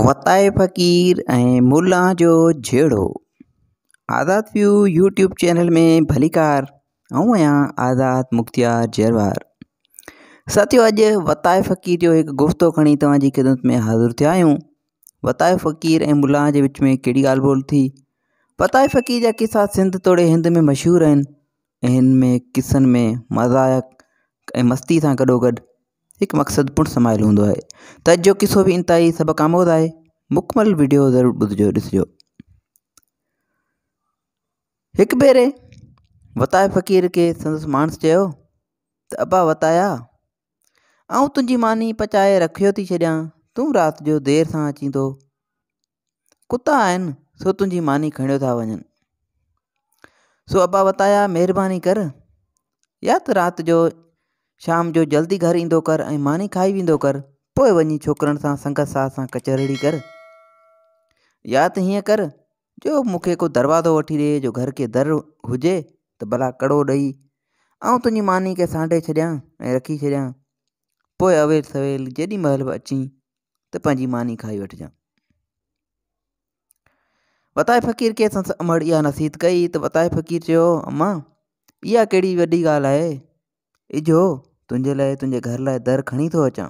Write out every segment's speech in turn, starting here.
वताए फ़कीर ऐं मुला जो जेड़ो आज़ाद व्यू यूट्यूब चैनल में भलीकार आज़ाद मुख़्तियार जरवार साथियों अज वताए फ़कीर जो एक गुफ़्तो खड़ी तवी ख़िदमत में हाज़िर थे आयो वताए फ़कीर ऐं मुला के विच में कड़ी गाल बोल थी वताए फ़कीर जहाँ किसा सिंध तोड़े हिंद में मशहूर इन में किसनि में मज़ाक मस्ती से गडोग गड़। ਇੱਕ ਮਕਸਦਪੂਰਨ ਸਮਾਇਲ ਹੁੰਦਾ ਹੈ ਤਵੱਜੋ किस ਹੋ ਵੀ ਇੰਤਾਈ ਸਬਕ ਆਮੋਦ मुकमल वीडियो जरूर ॿुधजो ॾिसजो हिकु भेरे वताए फ़क़ीर के संदसि मानस अबा वताया आऊं तुंहिंजी मानी पचाए रखियो थी छा तू रात जो देर सां अची थो कुता आहिनि सो तुंहिंजी मानी खणियो था वन सो अबा वताया मेहरबानी कर या तो रात जो शाम जो जल्दी घर ईंदो कर मानी खाई वेंदो कर पोइ वञी छोकिरनि संगत सा सां कचहरी कर या तो हीअं कर जो मूंखे को दरवाज़ो वी ॾे जो घर खे दर हुजे त भला कड़ो ॾेई ऐं तुंहिंजी मानी के सांडे छॾियां रखी छॾियां पोइ सवेल जेॾी महिल अची तो त मानी खाई वठिजांइ वताए फ़क़ीर के अमर अमड़ नसीहत कई तो वताए फ़क़ीर चो अम्मा इहा कड़ी वही गाल है इझो तुंहिंजे लाइ तुंहिंजे घर लाइ दर खणी थो अचां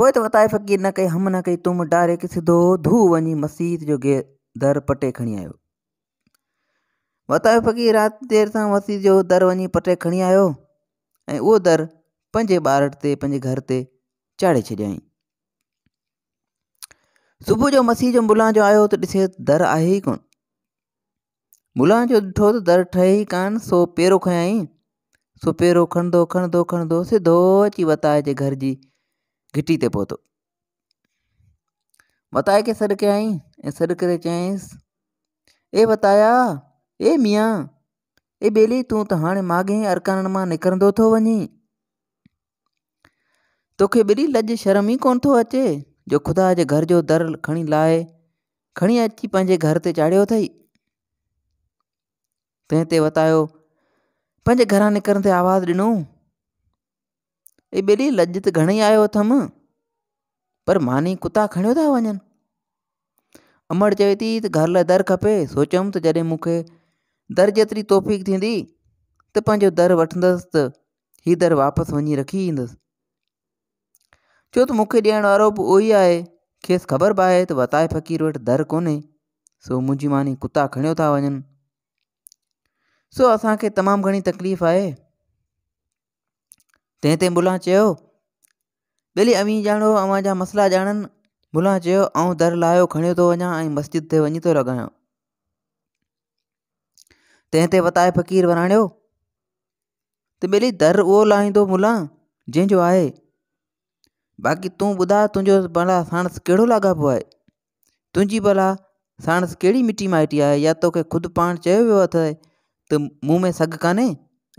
पोइ त वताए फकीर न कई हम न कई तुम डारे सिधो धू वञी मसीद जो गे दर पटे खणी आयो वताए फ़क़ीर राति देरि सां मसीद जो दर वञी पटे खणी आयो ऐं उहो दर पंहिंजे ॿार ते पंहिंजे घर ते चाढ़े छॾियई सुबुह जो मसीह जो मुलां जो आयो त ॾिसे दर आहे ई कोन मुला जो ॾिठो त दर ठहे ई कान सो पहिरों खय सो पहिरों खणंदो खणंदो खणंदो सिधो अची वताये जे घर जी घिटी ते पहुतो वताये खे सॾु कयई ऐं सॾु करे चयईंसि ए वताया ए मियां ए बेली तू तो हाणे माॻे अरकानन मा निकिरंदो थो वञी तोखे ॿिली लज शर्म ही कोन थो अचे जो ख़ुदा जे घर जो दर खणी लाए खणी अची पंहिंजे घर ते चाढ़ियो अथई तंहिं ते वतायो पंहिंजे घरां निकिरण ते आवाज़ु ॾिनो हे ॿेली लज त आयो अथमि पर मानी कुता खणियो था वञनि अमर चवे थी त घर लाइ दर खपे सोचियमि त जॾहिं मूंखे दर जी तोहफ़ी थींदी तो पंहिंजो दर वस त हीउ दर वापस वही रखी ईंदुसि छो तो मुख्य दियणवारो भी बि उहो ई ख़बर भी है त वताए फ़क़ीर वटि दर कोन्हे सो मुझी मानी कुता खणियो था वञनि सो असांखे तमामु घणी तकलीफ़ आहे तंहिं ते मुलां चयो ॾेली अवी ॼाणो अवां जा मसला ॼाणनि मुला चयो आउं दर लाहियो खणियो थो वञा ऐं मस्जिद ते वञी थो लॻायां तंहिं ते वरिताए फ़क़ीर वराणियो त ॿेली दरु उहो लाहींदो मुला जंहिंजो आहे बाक़ी तूं ॿुधाए तुंहिंजो भला साणस कहिड़ो लाॻापो आहे तुंहिंजी भला साणस कहिड़ी मिटी माइटी आहे या तोखे ख़ुदि पाण चयो वियो अथई त मूं में सघ कान्हे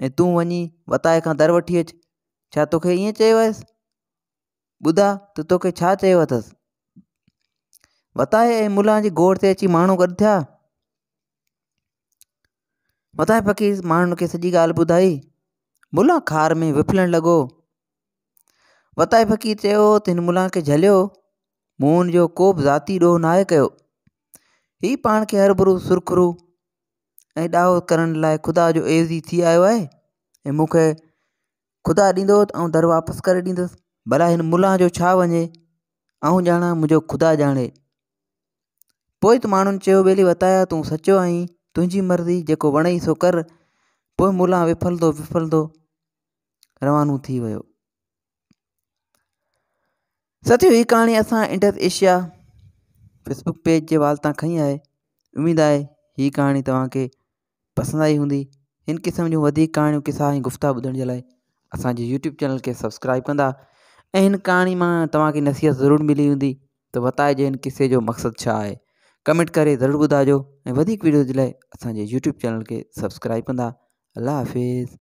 तू तूं वञी का दर वी अचु छा तोखे ईअं चयो तो ॿुधा त तोखे छा चयो अथसि मुला जी गोड़ से अची माण्हू गॾु थिया वताये पकी माण्हुनि खे सॼी ॻाल्हि ॿुधाई मुला खार में विफलन लगो वताये पकी चयो त हिन मुला खे झलियो मूं जो को बि ज़ाती ॾोह नाहे कयो हीउ पाण हर भरू सुरखरू ऐं ॾाओ करण लाइ ख़ुदा जो एज़ी थी आयो आहे ऐं मूंखे ख़ुदा ॾींदो त ऐं दरु वापसि करे ॾींदुसि भला हिन मुला जो छा वञे ऐं ॼाणा मुंहिंजो ख़ुदा ॼाणे पोइ तूं माण्हुनि चयो ॿेली तूं सचो आई तुंहिंजी मर्ज़ी जेको वणई सो कर पोइ मुला विफलंदो विफलंदो रवानो थी वियो सच हीअ कहाणी असां इंडस एशिया फेसबुक पेज जे वाल तां खईं आहे उमेदु आहे हीअ कहाणी तव्हांखे पसंद आई होंगी इन क़िस्म जो वधीक कहाणियूं किसा ऐं गुफ़्ता ॿुधण लाइ यूट्यूब चैनल के सब्सक्राइब कदा इन कहानी में मां तव्हांखे नसीहत जरूर मिली तो बताए जो इन किस्से जो मकसद छा कमेंट कर ज़रूर बुधाजो वीडियो जे लाइ यूट्यूब चैनल के सब्सक्राइब कंदा अल्लाह हाफ़िज़